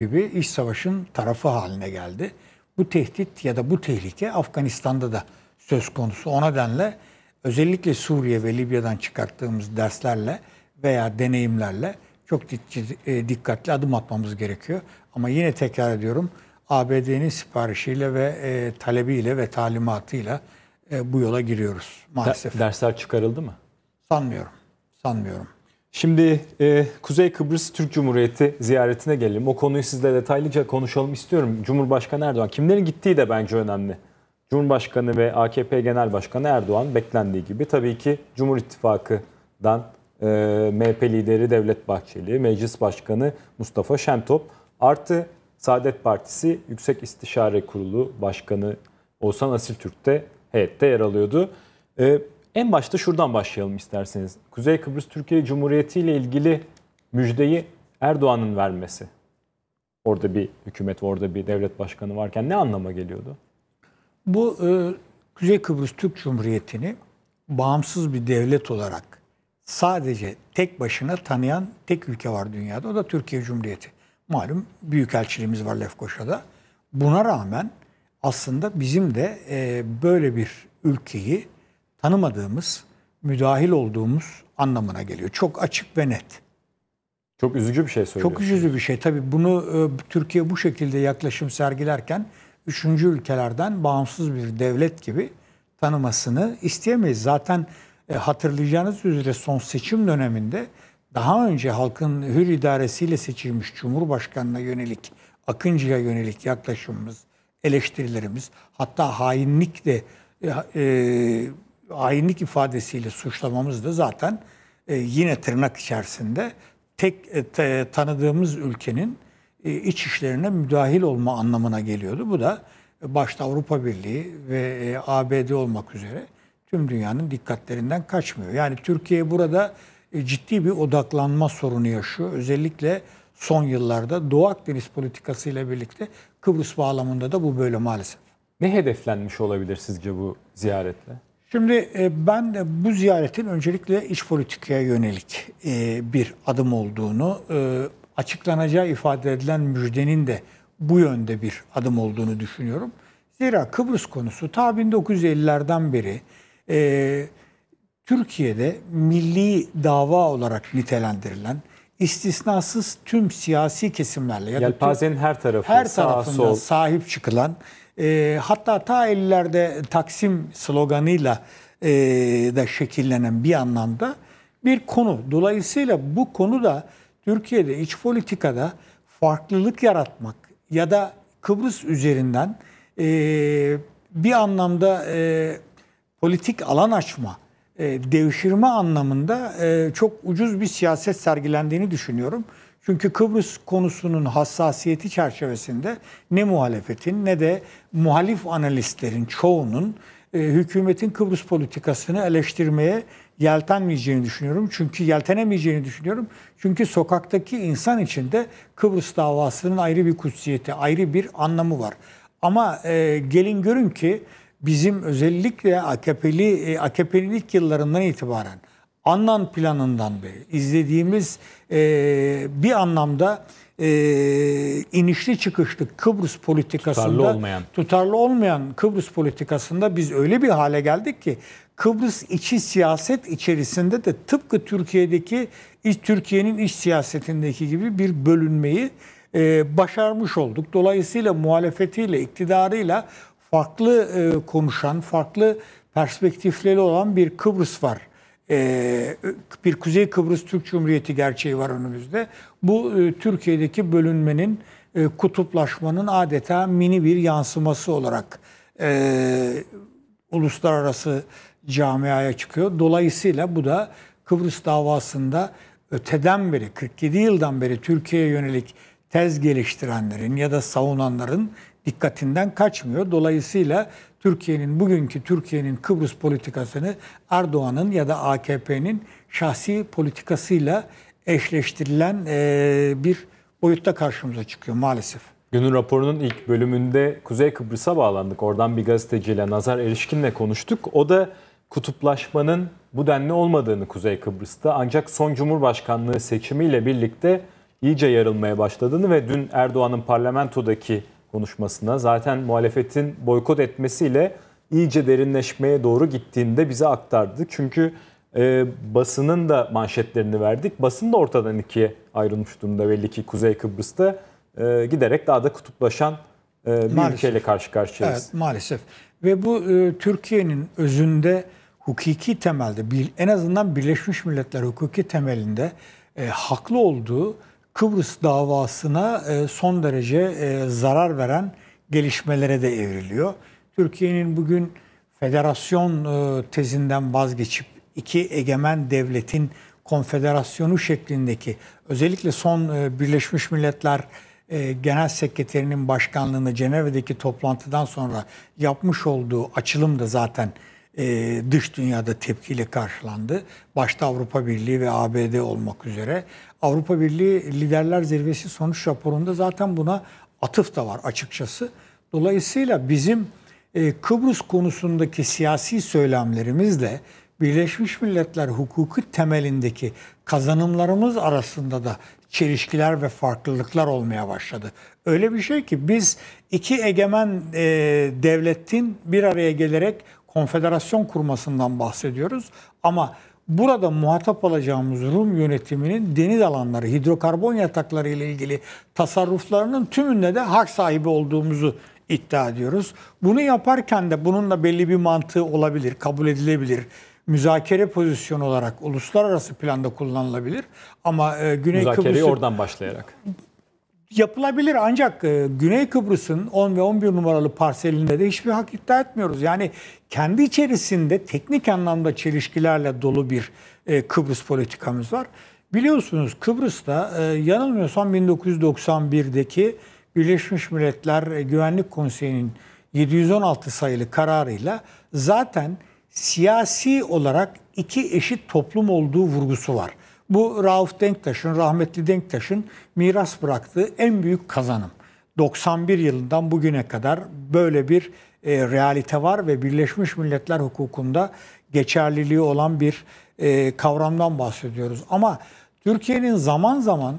gibi iş savaşın tarafı haline geldi. Bu tehdit ya da bu tehlike Afganistan'da da söz konusu. O nedenle özellikle Suriye ve Libya'dan çıkarttığımız derslerle veya deneyimlerle çok e, dikkatli adım atmamız gerekiyor. Ama yine tekrar ediyorum ABD'nin siparişiyle ve e, talebiyle ve talimatıyla e, bu yola giriyoruz maalesef. dersler çıkarıldı mı? Sanmıyorum. Sanmıyorum. Şimdi e, Kuzey Kıbrıs Türk Cumhuriyeti ziyaretine gelelim. O konuyu sizle detaylıca konuşalım istiyorum. Cumhurbaşkanı Erdoğan kimlerin gittiği de bence önemli. Cumhurbaşkanı ve AKP Genel Başkanı Erdoğan beklendiği gibi tabii ki Cumhur İttifakı'dan e, MHP lideri Devlet Bahçeli, Meclis Başkanı Mustafa Şentop artı Saadet Partisi Yüksek İstişare Kurulu Başkanı Oğuzhan Asil Türk de heyette yer alıyordu. E, en başta şuradan başlayalım isterseniz. Kuzey Kıbrıs Türkiye Cumhuriyeti ile ilgili müjdeyi Erdoğan'ın vermesi. Orada bir hükümet, orada bir devlet başkanı varken ne anlama geliyordu? Bu e, Kuzey Kıbrıs Türk Cumhuriyeti'ni bağımsız bir devlet olarak sadece tek başına tanıyan tek ülke var dünyada. O da Türkiye Cumhuriyeti. Malum büyükelçiliğimiz var Lefkoşa'da. Buna rağmen aslında bizim de e, böyle bir ülkeyi tanımadığımız, müdahil olduğumuz anlamına geliyor. Çok açık ve net. Çok üzücü bir şey söylüyorsun. Çok üzücü bir şey. Tabii bunu e, Türkiye bu şekilde yaklaşım sergilerken üçüncü ülkelerden bağımsız bir devlet gibi tanımasını isteyemeyiz. Zaten e, hatırlayacağınız üzere son seçim döneminde daha önce halkın hür idaresiyle seçilmiş Cumhurbaşkanı'na yönelik, Akıncı'ya yönelik yaklaşımımız, eleştirilerimiz, hatta hainlik de e, e hainlik ifadesiyle suçlamamız da zaten e, yine tırnak içerisinde tek e, te, tanıdığımız ülkenin e, iç işlerine müdahil olma anlamına geliyordu. Bu da e, başta Avrupa Birliği ve e, ABD olmak üzere tüm dünyanın dikkatlerinden kaçmıyor. Yani Türkiye burada e, ciddi bir odaklanma sorunu yaşıyor. Özellikle son yıllarda Doğu Akdeniz politikasıyla birlikte Kıbrıs bağlamında da bu böyle maalesef. Ne hedeflenmiş olabilir sizce bu ziyaretle? Şimdi e, ben de bu ziyaretin öncelikle iç politikaya yönelik e, bir adım olduğunu, e, açıklanacağı ifade edilen müjdenin de bu yönde bir adım olduğunu düşünüyorum. Zira Kıbrıs konusu ta 1950'lerden beri Türkiye'de milli dava olarak nitelendirilen istisnasız tüm siyasi kesimlerle ya da yelpazenin her tarafı her sağ, sol. sahip çıkılan e, hatta ta 50'lerde Taksim sloganıyla e, da şekillenen bir anlamda bir konu. Dolayısıyla bu konu da Türkiye'de iç politikada farklılık yaratmak ya da Kıbrıs üzerinden e, bir anlamda e, politik alan açma e, devşirme anlamında e, çok ucuz bir siyaset sergilendiğini düşünüyorum. Çünkü Kıbrıs konusunun hassasiyeti çerçevesinde ne muhalefetin ne de muhalif analistlerin çoğunun e, hükümetin Kıbrıs politikasını eleştirmeye yeltenmeyeceğini düşünüyorum. Çünkü yeltenemeyeceğini düşünüyorum. Çünkü sokaktaki insan içinde Kıbrıs davasının ayrı bir kutsiyeti, ayrı bir anlamı var. Ama e, gelin görün ki bizim özellikle AKP'li e, AKP'nin ilk yıllarından itibaren Annan planından beri izlediğimiz e, bir anlamda e, inişli çıkışlı Kıbrıs politikasında tutarlı olmayan. tutarlı olmayan Kıbrıs politikasında biz öyle bir hale geldik ki Kıbrıs içi siyaset içerisinde de tıpkı Türkiye'deki Türkiye'nin iç siyasetindeki gibi bir bölünmeyi e, başarmış olduk. Dolayısıyla muhalefetiyle, iktidarıyla farklı e, konuşan, farklı perspektifleri olan bir Kıbrıs var. E, bir Kuzey Kıbrıs Türk Cumhuriyeti gerçeği var önümüzde. Bu e, Türkiye'deki bölünmenin, e, kutuplaşmanın adeta mini bir yansıması olarak e, uluslararası camiaya çıkıyor. Dolayısıyla bu da Kıbrıs davasında öteden beri 47 yıldan beri Türkiye'ye yönelik tez geliştirenlerin ya da savunanların dikkatinden kaçmıyor. Dolayısıyla Türkiye'nin bugünkü Türkiye'nin Kıbrıs politikasını Erdoğan'ın ya da AKP'nin şahsi politikasıyla eşleştirilen e, bir boyutta karşımıza çıkıyor maalesef. Günün raporunun ilk bölümünde Kuzey Kıbrıs'a bağlandık. Oradan bir gazeteciyle Nazar Erişkin'le konuştuk. O da kutuplaşmanın bu denli olmadığını Kuzey Kıbrıs'ta ancak son Cumhurbaşkanlığı seçimiyle birlikte iyice yarılmaya başladığını ve dün Erdoğan'ın parlamentodaki konuşmasına zaten muhalefetin boykot etmesiyle iyice derinleşmeye doğru gittiğinde bize aktardı. Çünkü e, basının da manşetlerini verdik. Basın da ortadan ikiye ayrılmış durumda belli ki Kuzey Kıbrıs'ta e, giderek daha da kutuplaşan e, bir maalesef. ülkeyle karşı karşıyayız. Evet, maalesef. Ve bu e, Türkiye'nin özünde hukuki temelde bir, en azından Birleşmiş Milletler hukuki temelinde e, haklı olduğu Kıbrıs davasına e, son derece e, zarar veren gelişmelere de evriliyor. Türkiye'nin bugün federasyon e, tezinden vazgeçip iki egemen devletin konfederasyonu şeklindeki özellikle son Birleşmiş Milletler Genel Sekreterinin başkanlığını Cenevre'deki toplantıdan sonra yapmış olduğu açılım da zaten ee, dış dünyada tepkiyle karşılandı. Başta Avrupa Birliği ve ABD olmak üzere. Avrupa Birliği Liderler Zirvesi sonuç raporunda zaten buna atıf da var açıkçası. Dolayısıyla bizim e, Kıbrıs konusundaki siyasi söylemlerimizle Birleşmiş Milletler hukuku temelindeki kazanımlarımız arasında da çelişkiler ve farklılıklar olmaya başladı. Öyle bir şey ki biz iki egemen e, devletin bir araya gelerek konfederasyon kurmasından bahsediyoruz. Ama burada muhatap alacağımız Rum yönetiminin deniz alanları, hidrokarbon yatakları ile ilgili tasarruflarının tümünde de hak sahibi olduğumuzu iddia ediyoruz. Bunu yaparken de bununla belli bir mantığı olabilir, kabul edilebilir. Müzakere pozisyonu olarak uluslararası planda kullanılabilir. Ama e, Güney Müzakereyi Kıbrıs'ı oradan başlayarak yapılabilir ancak e, Güney Kıbrıs'ın 10 ve 11 numaralı parselinde de hiçbir hak iddia etmiyoruz. Yani kendi içerisinde teknik anlamda çelişkilerle dolu bir e, Kıbrıs politikamız var. Biliyorsunuz Kıbrıs'ta e, yanılmıyorsam 1991'deki Birleşmiş Milletler Güvenlik Konseyi'nin 716 sayılı kararıyla zaten siyasi olarak iki eşit toplum olduğu vurgusu var. Bu Rauf Denktaş'ın, rahmetli Denktaş'ın miras bıraktığı en büyük kazanım. 91 yılından bugüne kadar böyle bir e, realite var ve Birleşmiş Milletler hukukunda geçerliliği olan bir e, kavramdan bahsediyoruz. Ama Türkiye'nin zaman zaman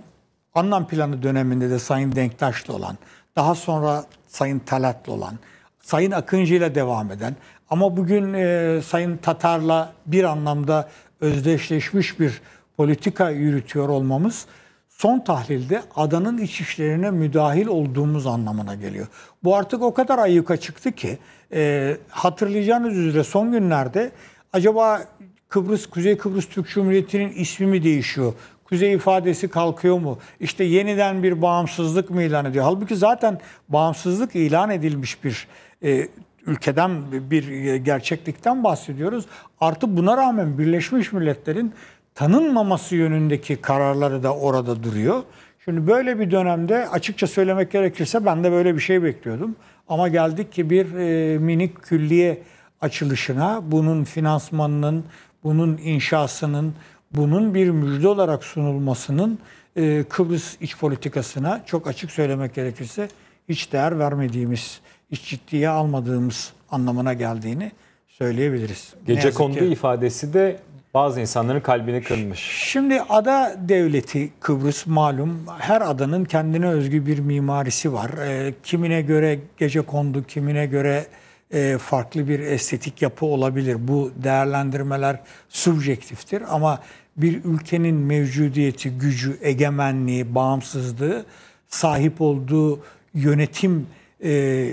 anlam planı döneminde de Sayın Denktaş'la olan, daha sonra Sayın Talat'la olan, Sayın Akıncı ile devam eden ama bugün e, Sayın Tatar'la bir anlamda özdeşleşmiş bir politika yürütüyor olmamız son tahlilde adanın iç işlerine müdahil olduğumuz anlamına geliyor. Bu artık o kadar ayyuka çıktı ki e, hatırlayacağınız üzere son günlerde acaba Kıbrıs Kuzey Kıbrıs Türk Cumhuriyeti'nin ismi mi değişiyor? Kuzey ifadesi kalkıyor mu? İşte yeniden bir bağımsızlık mı ilan ediyor? Halbuki zaten bağımsızlık ilan edilmiş bir e, ülkeden bir gerçeklikten bahsediyoruz. Artı buna rağmen Birleşmiş Milletler'in tanınmaması yönündeki kararları da orada duruyor. Şimdi böyle bir dönemde açıkça söylemek gerekirse ben de böyle bir şey bekliyordum. Ama geldik ki bir e, minik külliye açılışına bunun finansmanının, bunun inşasının, bunun bir müjde olarak sunulmasının e, Kıbrıs iç politikasına çok açık söylemek gerekirse hiç değer vermediğimiz, hiç ciddiye almadığımız anlamına geldiğini söyleyebiliriz. Gece kondu ki. ifadesi de bazı insanların kalbini kırmış. Şimdi ada devleti Kıbrıs malum her adanın kendine özgü bir mimarisi var. E, kimine göre gece kondu, kimine göre e, farklı bir estetik yapı olabilir. Bu değerlendirmeler subjektiftir ama bir ülkenin mevcudiyeti, gücü, egemenliği, bağımsızlığı, sahip olduğu yönetim, e,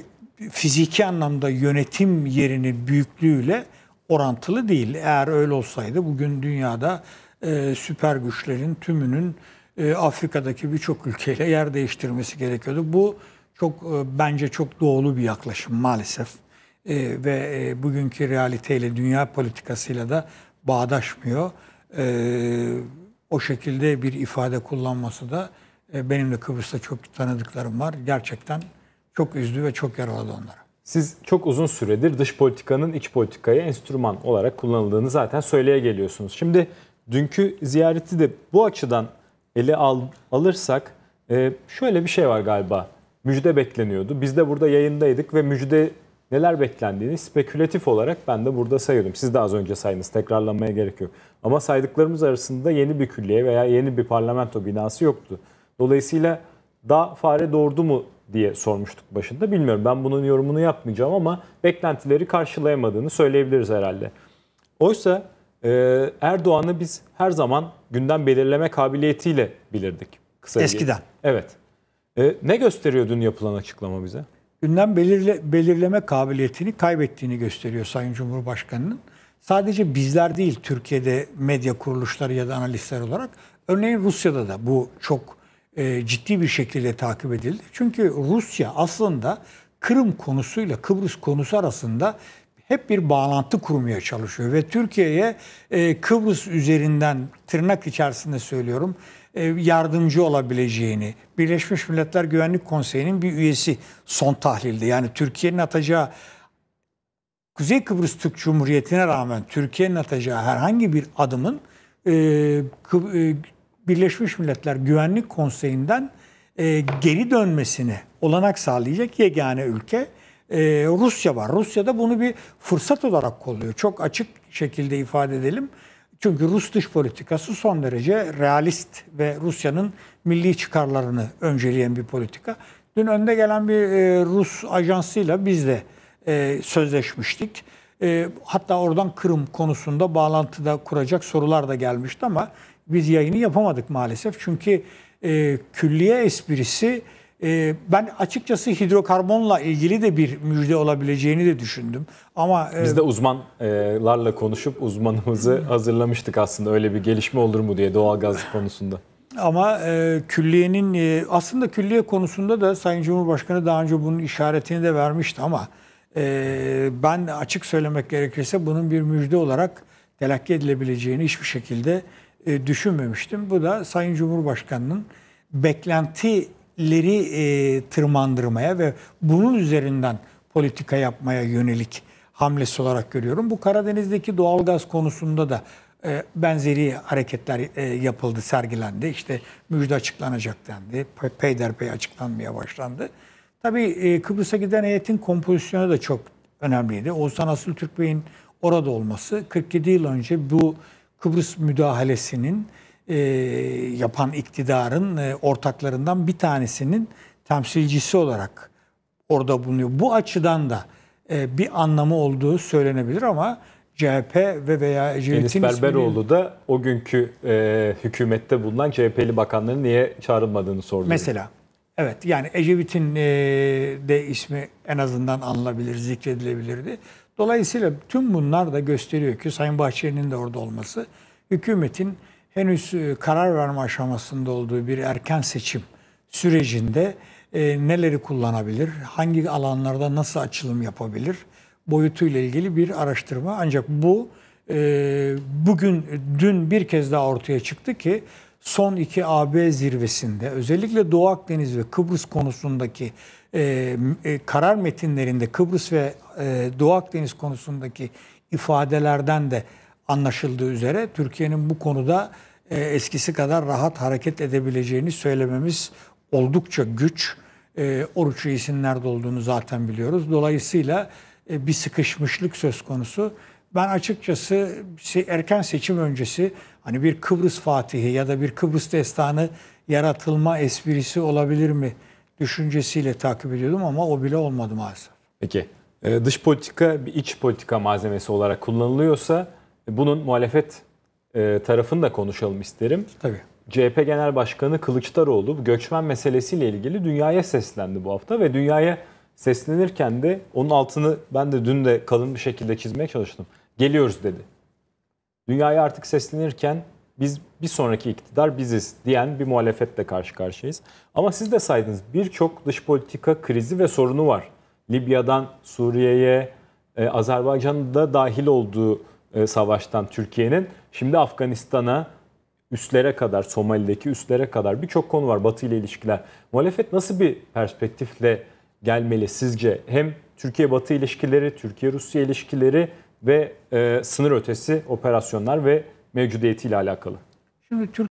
fiziki anlamda yönetim yerinin büyüklüğüyle orantılı değil. Eğer öyle olsaydı bugün dünyada e, süper güçlerin tümünün e, Afrika'daki birçok ülkeyle yer değiştirmesi gerekiyordu. Bu çok e, bence çok doğulu bir yaklaşım maalesef. E, ve e, bugünkü realiteyle dünya politikasıyla da bağdaşmıyor. E, o şekilde bir ifade kullanması da e, benim de Kıbrıs'ta çok tanıdıklarım var. Gerçekten çok üzdü ve çok yaraladı onlara. Siz çok uzun süredir dış politikanın iç politikaya enstrüman olarak kullanıldığını zaten söyleye geliyorsunuz. Şimdi dünkü ziyareti de bu açıdan ele al, alırsak e, şöyle bir şey var galiba. Müjde bekleniyordu. Biz de burada yayındaydık ve müjde neler beklendiğini spekülatif olarak ben de burada sayıyordum. Siz de az önce saydınız. Tekrarlanmaya gerek yok. Ama saydıklarımız arasında yeni bir külliye veya yeni bir parlamento binası yoktu. Dolayısıyla da fare doğurdu mu diye sormuştuk başında. Bilmiyorum ben bunun yorumunu yapmayacağım ama beklentileri karşılayamadığını söyleyebiliriz herhalde. Oysa e, Erdoğan'ı biz her zaman gündem belirleme kabiliyetiyle bilirdik. Kısaca. Eskiden. Evet. E, ne gösteriyor dün yapılan açıklama bize? Gündem belirle, belirleme kabiliyetini kaybettiğini gösteriyor Sayın Cumhurbaşkanı'nın. Sadece bizler değil Türkiye'de medya kuruluşları ya da analistler olarak. Örneğin Rusya'da da bu çok e, ciddi bir şekilde takip edildi. Çünkü Rusya aslında Kırım konusuyla Kıbrıs konusu arasında hep bir bağlantı kurmaya çalışıyor ve Türkiye'ye e, Kıbrıs üzerinden tırnak içerisinde söylüyorum e, yardımcı olabileceğini Birleşmiş Milletler Güvenlik Konseyi'nin bir üyesi son tahlilde yani Türkiye'nin atacağı Kuzey Kıbrıs Türk Cumhuriyeti'ne rağmen Türkiye'nin atacağı herhangi bir adımın Birleşmiş Milletler Güvenlik Konseyi'nden e, geri dönmesini olanak sağlayacak yegane ülke e, Rusya var. Rusya da bunu bir fırsat olarak kolluyor. Çok açık şekilde ifade edelim. Çünkü Rus dış politikası son derece realist ve Rusya'nın milli çıkarlarını önceleyen bir politika. Dün önde gelen bir e, Rus ajansıyla biz de e, sözleşmiştik. E, hatta oradan Kırım konusunda bağlantıda kuracak sorular da gelmişti ama biz yayını yapamadık maalesef. Çünkü e, külliye esprisi e, ben açıkçası hidrokarbonla ilgili de bir müjde olabileceğini de düşündüm. Ama e, biz de uzmanlarla konuşup uzmanımızı hmm. hazırlamıştık aslında öyle bir gelişme olur mu diye doğalgaz konusunda. Ama e, külliyenin e, aslında külliye konusunda da Sayın Cumhurbaşkanı daha önce bunun işaretini de vermişti ama e, ben açık söylemek gerekirse bunun bir müjde olarak telakki edilebileceğini hiçbir şekilde e, düşünmemiştim. Bu da Sayın Cumhurbaşkanı'nın beklentileri e, tırmandırmaya ve bunun üzerinden politika yapmaya yönelik hamlesi olarak görüyorum. Bu Karadeniz'deki doğalgaz konusunda da e, benzeri hareketler e, yapıldı, sergilendi. İşte müjde açıklanacak dendi. Pe peyderpey açıklanmaya başlandı. Tabii e, Kıbrıs'a giden heyetin kompozisyonu da çok önemliydi. Oğuzhan Asıl Türk Bey'in orada olması 47 yıl önce bu Kıbrıs müdahalesinin e, yapan iktidarın e, ortaklarından bir tanesinin temsilcisi olarak orada bulunuyor. Bu açıdan da e, bir anlamı olduğu söylenebilir ama CHP ve veya Ecevit'in Enis Berberoğlu da o günkü e, hükümette bulunan CHP'li bakanların niye çağrılmadığını sordu. Mesela. Evet yani Ecevit'in e, de ismi en azından anılabilir, zikredilebilirdi. Dolayısıyla tüm bunlar da gösteriyor ki Sayın Bahçeli'nin de orada olması hükümetin henüz e, karar verme aşamasında olduğu bir erken seçim sürecinde e, neleri kullanabilir, hangi alanlarda nasıl açılım yapabilir boyutuyla ilgili bir araştırma. Ancak bu e, bugün, dün bir kez daha ortaya çıktı ki son iki AB zirvesinde özellikle Doğu Akdeniz ve Kıbrıs konusundaki e, e, karar metinlerinde Kıbrıs ve e, Doğu Akdeniz konusundaki ifadelerden de anlaşıldığı üzere Türkiye'nin bu konuda e, eskisi kadar rahat hareket edebileceğini söylememiz oldukça güç. E, oruç reisinin nerede olduğunu zaten biliyoruz. Dolayısıyla e, bir sıkışmışlık söz konusu. Ben açıkçası erken seçim öncesi hani bir Kıbrıs Fatihi ya da bir Kıbrıs destanı yaratılma esprisi olabilir mi düşüncesiyle takip ediyordum ama o bile olmadı maalesef. Peki e, dış politika bir iç politika malzemesi olarak kullanılıyorsa e, bunun muhalefet e, tarafını da konuşalım isterim. Tabii. CHP Genel Başkanı Kılıçdaroğlu göçmen meselesiyle ilgili dünyaya seslendi bu hafta ve dünyaya seslenirken de onun altını ben de dün de kalın bir şekilde çizmeye çalıştım. Geliyoruz dedi. Dünyaya artık seslenirken biz bir sonraki iktidar biziz diyen bir muhalefetle karşı karşıyayız. Ama siz de saydınız birçok dış politika krizi ve sorunu var. Libya'dan Suriye'ye, e, Azerbaycan'da dahil olduğu e, savaştan Türkiye'nin şimdi Afganistan'a üstlere kadar, Somali'deki üstlere kadar birçok konu var Batı ile ilişkiler. Muhalefet nasıl bir perspektifle gelmeli sizce? Hem Türkiye-Batı ilişkileri, Türkiye-Rusya ilişkileri ve e, sınır ötesi operasyonlar ve mevcudiyetiyle alakalı? Şimdi Türk